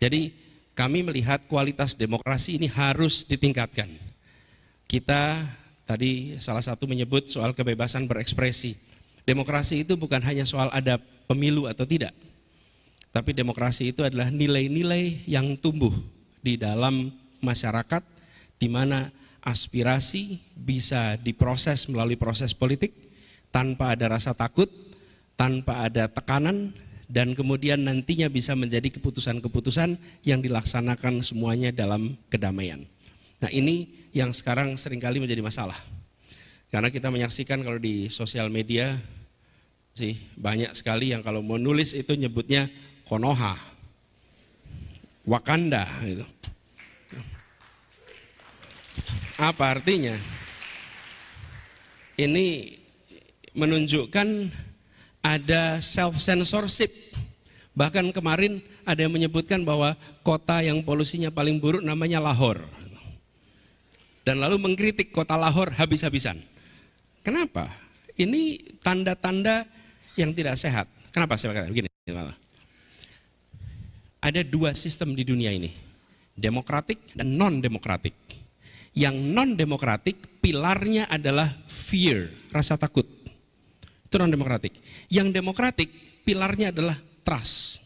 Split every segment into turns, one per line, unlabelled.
Jadi kami melihat kualitas demokrasi ini harus ditingkatkan. Kita tadi salah satu menyebut soal kebebasan berekspresi. Demokrasi itu bukan hanya soal ada pemilu atau tidak. Tapi demokrasi itu adalah nilai-nilai yang tumbuh di dalam masyarakat di mana aspirasi bisa diproses melalui proses politik tanpa ada rasa takut, tanpa ada tekanan, dan kemudian nantinya bisa menjadi keputusan-keputusan yang dilaksanakan semuanya dalam kedamaian. Nah ini yang sekarang seringkali menjadi masalah. Karena kita menyaksikan kalau di sosial media sih banyak sekali yang kalau mau nulis itu nyebutnya Konoha, Wakanda gitu. Apa artinya? Ini menunjukkan ada self censorship. Bahkan kemarin ada yang menyebutkan bahwa kota yang polusinya paling buruk namanya Lahore. Dan lalu mengkritik kota Lahore habis-habisan. Kenapa? Ini tanda-tanda yang tidak sehat. Kenapa saya katakan begini? Ada dua sistem di dunia ini, demokratik dan non-demokratik. Yang non-demokratik pilarnya adalah fear, rasa takut itu non-demokratik. Yang demokratik pilarnya adalah trust.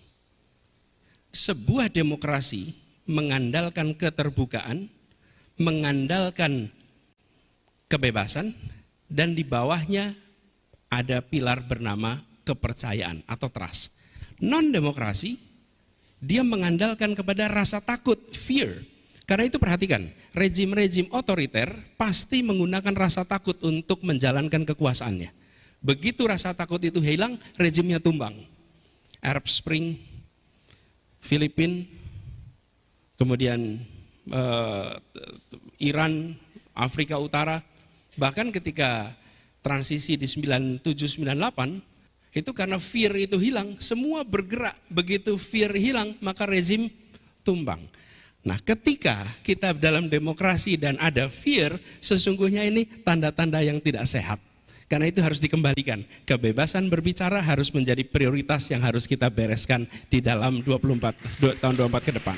Sebuah demokrasi mengandalkan keterbukaan, mengandalkan kebebasan, dan di bawahnya ada pilar bernama kepercayaan atau trust. Non-demokrasi, dia mengandalkan kepada rasa takut, fear. Karena itu perhatikan, rejim-rejim otoriter pasti menggunakan rasa takut untuk menjalankan kekuasaannya. Begitu rasa takut itu hilang, rezimnya tumbang. Arab Spring, Filipin kemudian uh, Iran, Afrika Utara, bahkan ketika transisi di 9798 itu karena fear itu hilang, semua bergerak. Begitu fear hilang, maka rezim tumbang. Nah, ketika kita dalam demokrasi dan ada fear, sesungguhnya ini tanda-tanda yang tidak sehat. Karena itu harus dikembalikan. Kebebasan berbicara harus menjadi prioritas yang harus kita bereskan di dalam 24 tahun 24 ke depan.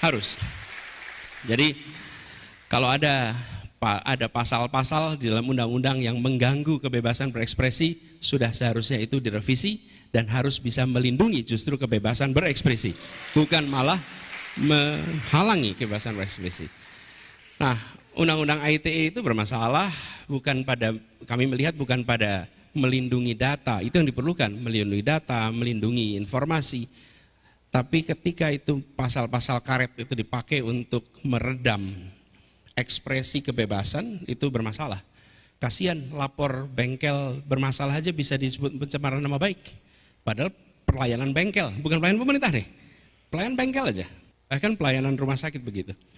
Harus. Jadi kalau ada ada pasal-pasal di dalam undang-undang yang mengganggu kebebasan berekspresi, sudah seharusnya itu direvisi dan harus bisa melindungi justru kebebasan berekspresi, bukan malah menghalangi kebebasan berekspresi. Nah, undang-undang ITE itu bermasalah bukan pada kami melihat bukan pada melindungi data, itu yang diperlukan, melindungi data, melindungi informasi. Tapi ketika itu pasal-pasal karet itu dipakai untuk meredam ekspresi kebebasan, itu bermasalah. Kasihan lapor bengkel bermasalah aja bisa disebut pencemaran nama baik. Padahal pelayanan bengkel, bukan pelayanan pemerintah nih. pelayanan bengkel aja. Bahkan pelayanan rumah sakit begitu.